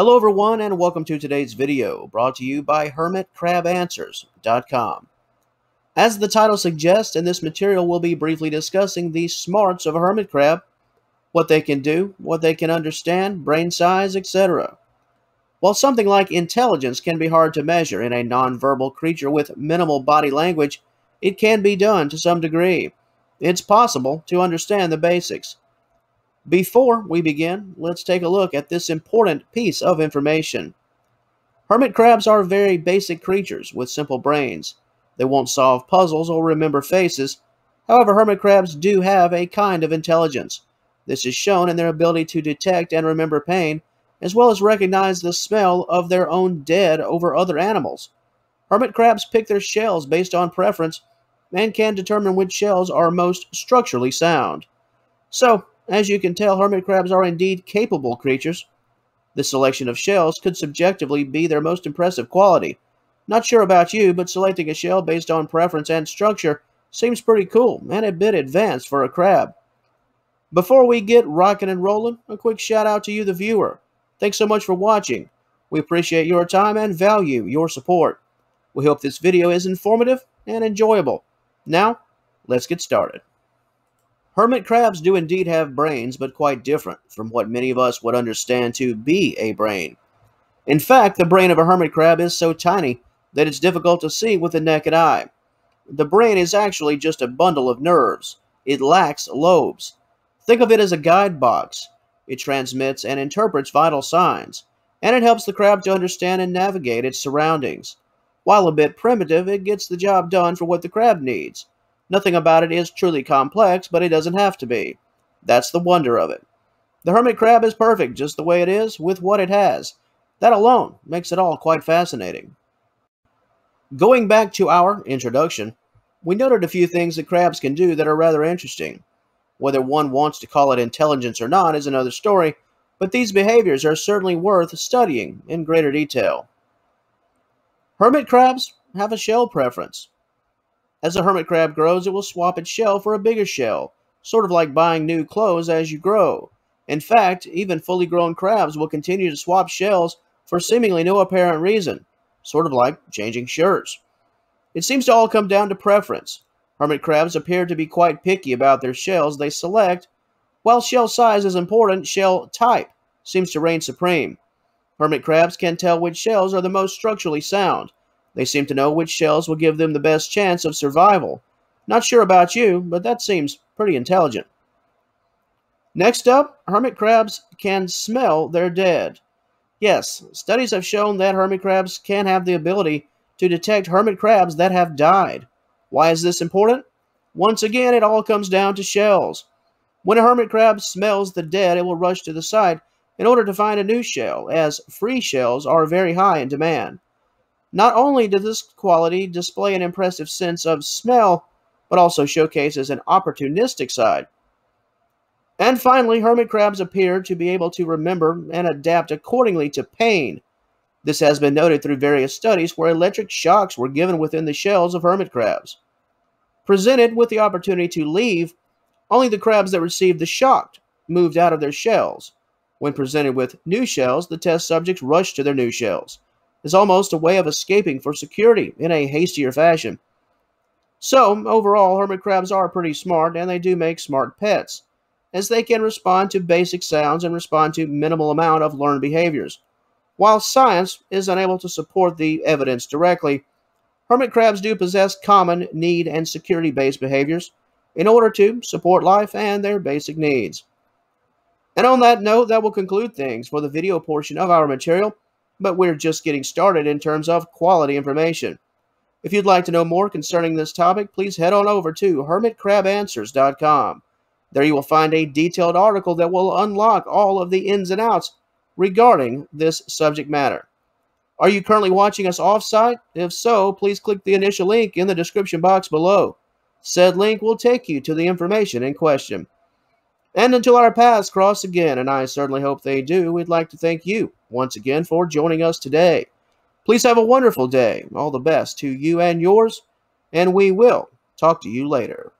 Hello everyone and welcome to today's video, brought to you by HermitCrabAnswers.com. As the title suggests, in this material we'll be briefly discussing the smarts of a hermit crab, what they can do, what they can understand, brain size, etc. While something like intelligence can be hard to measure in a nonverbal creature with minimal body language, it can be done to some degree. It's possible to understand the basics. Before we begin, let's take a look at this important piece of information. Hermit crabs are very basic creatures with simple brains. They won't solve puzzles or remember faces. However, hermit crabs do have a kind of intelligence. This is shown in their ability to detect and remember pain, as well as recognize the smell of their own dead over other animals. Hermit crabs pick their shells based on preference and can determine which shells are most structurally sound. So, as you can tell, hermit crabs are indeed capable creatures. The selection of shells could subjectively be their most impressive quality. Not sure about you, but selecting a shell based on preference and structure seems pretty cool and a bit advanced for a crab. Before we get rocking and rolling, a quick shout out to you, the viewer. Thanks so much for watching. We appreciate your time and value your support. We hope this video is informative and enjoyable. Now, let's get started. Hermit crabs do indeed have brains, but quite different from what many of us would understand to be a brain. In fact, the brain of a hermit crab is so tiny that it's difficult to see with the naked eye. The brain is actually just a bundle of nerves. It lacks lobes. Think of it as a guide box. It transmits and interprets vital signs, and it helps the crab to understand and navigate its surroundings. While a bit primitive, it gets the job done for what the crab needs Nothing about it is truly complex, but it doesn't have to be. That's the wonder of it. The hermit crab is perfect just the way it is with what it has. That alone makes it all quite fascinating. Going back to our introduction, we noted a few things that crabs can do that are rather interesting. Whether one wants to call it intelligence or not is another story, but these behaviors are certainly worth studying in greater detail. Hermit crabs have a shell preference. As a hermit crab grows, it will swap its shell for a bigger shell, sort of like buying new clothes as you grow. In fact, even fully grown crabs will continue to swap shells for seemingly no apparent reason, sort of like changing shirts. It seems to all come down to preference. Hermit crabs appear to be quite picky about their shells they select. While shell size is important, shell type seems to reign supreme. Hermit crabs can tell which shells are the most structurally sound, they seem to know which shells will give them the best chance of survival. Not sure about you, but that seems pretty intelligent. Next up, hermit crabs can smell their dead. Yes, studies have shown that hermit crabs can have the ability to detect hermit crabs that have died. Why is this important? Once again, it all comes down to shells. When a hermit crab smells the dead, it will rush to the site in order to find a new shell, as free shells are very high in demand. Not only does this quality display an impressive sense of smell, but also showcases an opportunistic side. And finally, hermit crabs appear to be able to remember and adapt accordingly to pain. This has been noted through various studies where electric shocks were given within the shells of hermit crabs. Presented with the opportunity to leave, only the crabs that received the shock moved out of their shells. When presented with new shells, the test subjects rushed to their new shells is almost a way of escaping for security in a hastier fashion. So, overall, hermit crabs are pretty smart, and they do make smart pets, as they can respond to basic sounds and respond to minimal amount of learned behaviors. While science is unable to support the evidence directly, hermit crabs do possess common need and security-based behaviors in order to support life and their basic needs. And on that note, that will conclude things for the video portion of our material but we're just getting started in terms of quality information. If you'd like to know more concerning this topic, please head on over to hermitcrabanswers.com. There you will find a detailed article that will unlock all of the ins and outs regarding this subject matter. Are you currently watching us offsite? If so, please click the initial link in the description box below. Said link will take you to the information in question. And until our paths cross again, and I certainly hope they do, we'd like to thank you once again for joining us today. Please have a wonderful day. All the best to you and yours, and we will talk to you later.